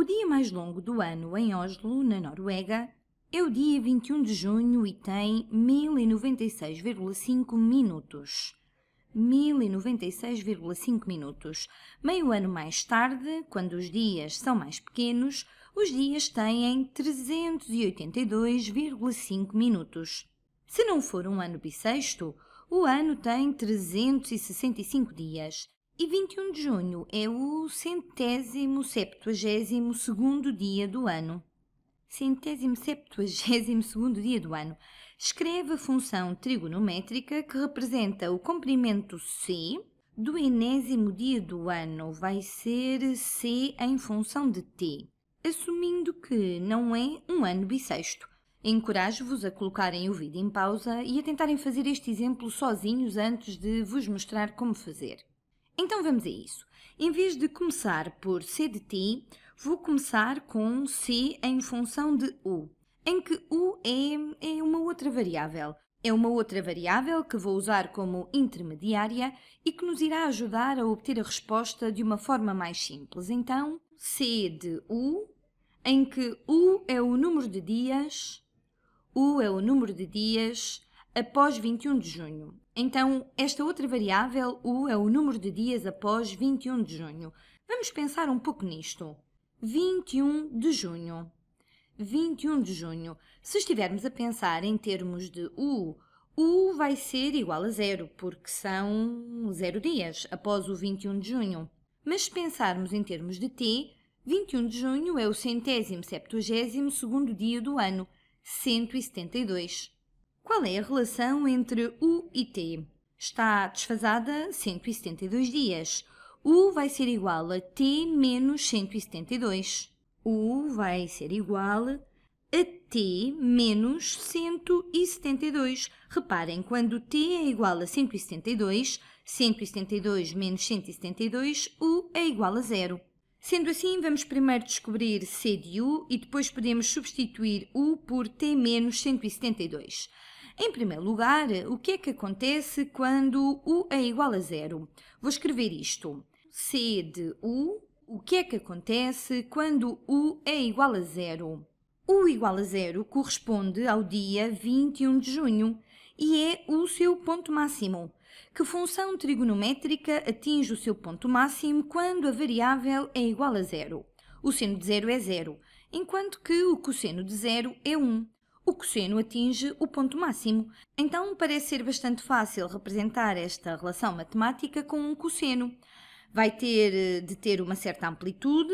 O dia mais longo do ano em Oslo, na Noruega, é o dia 21 de junho e tem 1096,5 minutos. 1096,5 minutos. Meio ano mais tarde, quando os dias são mais pequenos, os dias têm 382,5 minutos. Se não for um ano bissexto, o ano tem 365 dias. E 21 de junho é o centésimo septuagésimo segundo dia do ano. Centésimo septuagésimo segundo dia do ano. Escreve a função trigonométrica que representa o comprimento C do enésimo dia do ano. Vai ser C em função de T, assumindo que não é um ano bissexto. Encorajo-vos a colocarem o vídeo em pausa e a tentarem fazer este exemplo sozinhos antes de vos mostrar como fazer. Então vamos a isso. Em vez de começar por C de ti, vou começar com C em função de U, em que U é, é uma outra variável. É uma outra variável que vou usar como intermediária e que nos irá ajudar a obter a resposta de uma forma mais simples. Então, C de U, em que U é o número de dias, U é o número de dias após 21 de junho. Então, esta outra variável, U, é o número de dias após 21 de junho. Vamos pensar um pouco nisto. 21 de junho. 21 de junho. Se estivermos a pensar em termos de U, U vai ser igual a zero, porque são zero dias após o 21 de junho. Mas se pensarmos em termos de T, 21 de junho é o centésimo septuagésimo segundo dia do ano, 172. Qual é a relação entre U e T? Está desfasada 172 dias. U vai ser igual a T menos 172. U vai ser igual a T menos 172. Reparem, quando T é igual a 172, 172 menos 172, U é igual a zero. Sendo assim, vamos primeiro descobrir C de U e depois podemos substituir U por T menos 172. Em primeiro lugar, o que é que acontece quando U é igual a zero? Vou escrever isto. C de U, o que é que acontece quando U é igual a zero? U igual a zero corresponde ao dia 21 de junho e é o seu ponto máximo que função trigonométrica atinge o seu ponto máximo quando a variável é igual a zero. O seno de zero é zero, enquanto que o cosseno de zero é 1. Um. O cosseno atinge o ponto máximo, então parece ser bastante fácil representar esta relação matemática com um cosseno. Vai ter eh, de ter uma certa amplitude,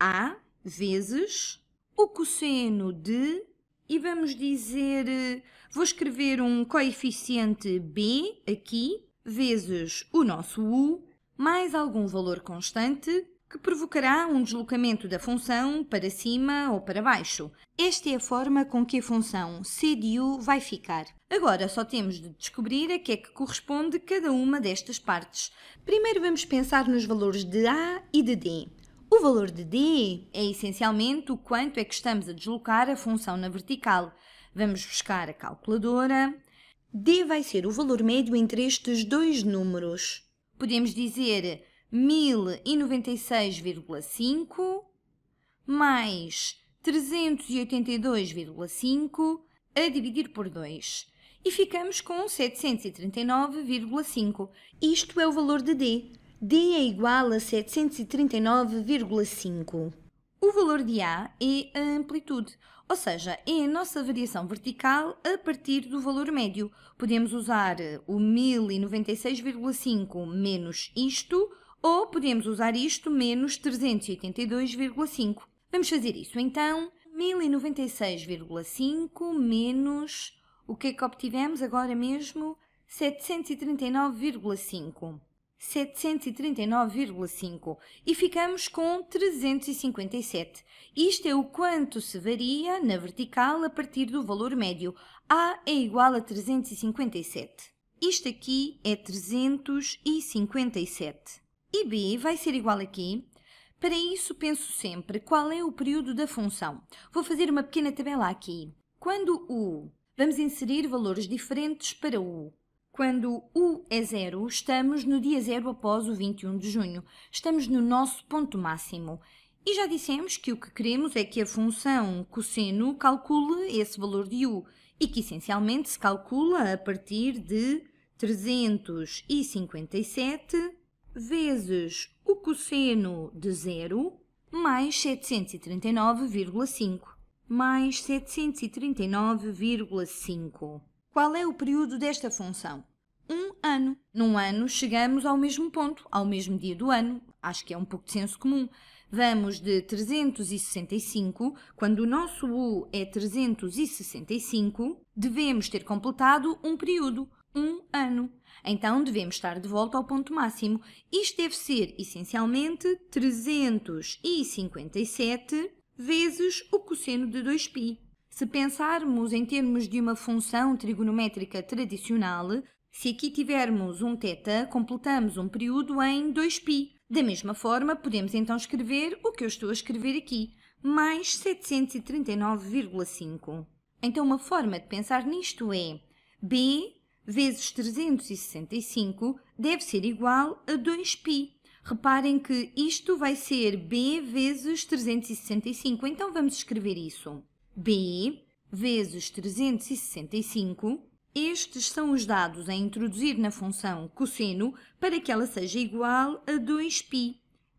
A, vezes o cosseno de e vamos dizer, vou escrever um coeficiente b aqui, vezes o nosso u, mais algum valor constante, que provocará um deslocamento da função para cima ou para baixo. Esta é a forma com que a função c de u vai ficar. Agora só temos de descobrir a que é que corresponde cada uma destas partes. Primeiro vamos pensar nos valores de a e de d. O valor de D é essencialmente o quanto é que estamos a deslocar a função na vertical. Vamos buscar a calculadora. D vai ser o valor médio entre estes dois números. Podemos dizer 1096,5 mais 382,5 a dividir por 2 e ficamos com 739,5. Isto é o valor de D. D é igual a 739,5. O valor de A é a amplitude, ou seja, é a nossa variação vertical a partir do valor médio. Podemos usar o 1096,5 menos isto ou podemos usar isto menos 382,5. Vamos fazer isso então. 1096,5 menos. O que é que obtivemos agora mesmo? 739,5. 739,5 e ficamos com 357. Isto é o quanto se varia na vertical a partir do valor médio. A é igual a 357. Isto aqui é 357. E B vai ser igual aqui para isso, penso sempre qual é o período da função. Vou fazer uma pequena tabela aqui. Quando u, vamos inserir valores diferentes para u. Quando U é zero, estamos no dia zero após o 21 de junho. Estamos no nosso ponto máximo. E já dissemos que o que queremos é que a função cosseno calcule esse valor de U e que essencialmente se calcula a partir de 357 vezes o cosseno de zero mais 739,5 mais 739,5. Qual é o período desta função? Um ano. Num ano chegamos ao mesmo ponto, ao mesmo dia do ano. Acho que é um pouco de senso comum. Vamos de 365, quando o nosso U é 365, devemos ter completado um período, um ano. Então devemos estar de volta ao ponto máximo. Isto deve ser, essencialmente, 357 vezes o cosseno de 2π. Se pensarmos em termos de uma função trigonométrica tradicional, se aqui tivermos um θ, completamos um período em 2π. Da mesma forma, podemos então escrever o que eu estou a escrever aqui, mais 739,5. Então, uma forma de pensar nisto é b vezes 365 deve ser igual a 2π. Reparem que isto vai ser b vezes 365, então vamos escrever isso b vezes 365, estes são os dados a introduzir na função cosseno para que ela seja igual a 2π,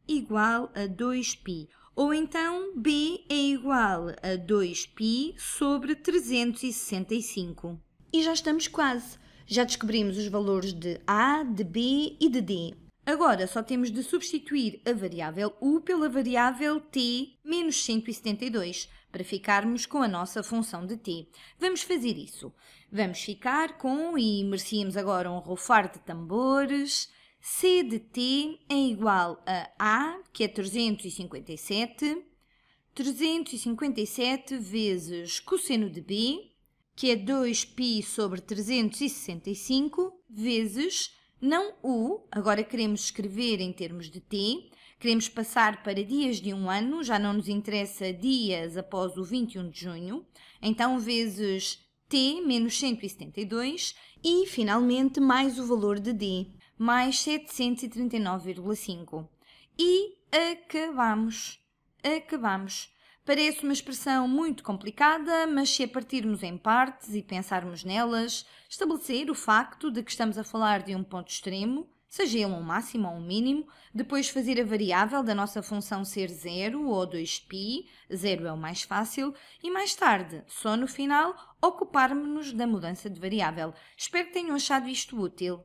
igual a 2π. Ou então b é igual a 2π sobre 365. E já estamos quase. Já descobrimos os valores de a, de b e de d. Agora só temos de substituir a variável u pela variável t menos 172 para ficarmos com a nossa função de T. Vamos fazer isso. Vamos ficar com, e merecíamos agora um rufar de tambores, C de T é igual a A, que é 357, 357 vezes cosseno de B, que é 2π sobre 365, vezes, não U, agora queremos escrever em termos de T, Queremos passar para dias de um ano, já não nos interessa dias após o 21 de junho, então vezes t menos 172 e, finalmente, mais o valor de d, mais 739,5. E acabamos. Acabamos. Parece uma expressão muito complicada, mas se a partirmos em partes e pensarmos nelas, estabelecer o facto de que estamos a falar de um ponto extremo, seja ele um máximo ou um mínimo, depois fazer a variável da nossa função ser 0 ou 2π, 0 é o mais fácil, e mais tarde, só no final, ocupar nos da mudança de variável. Espero que tenham achado isto útil.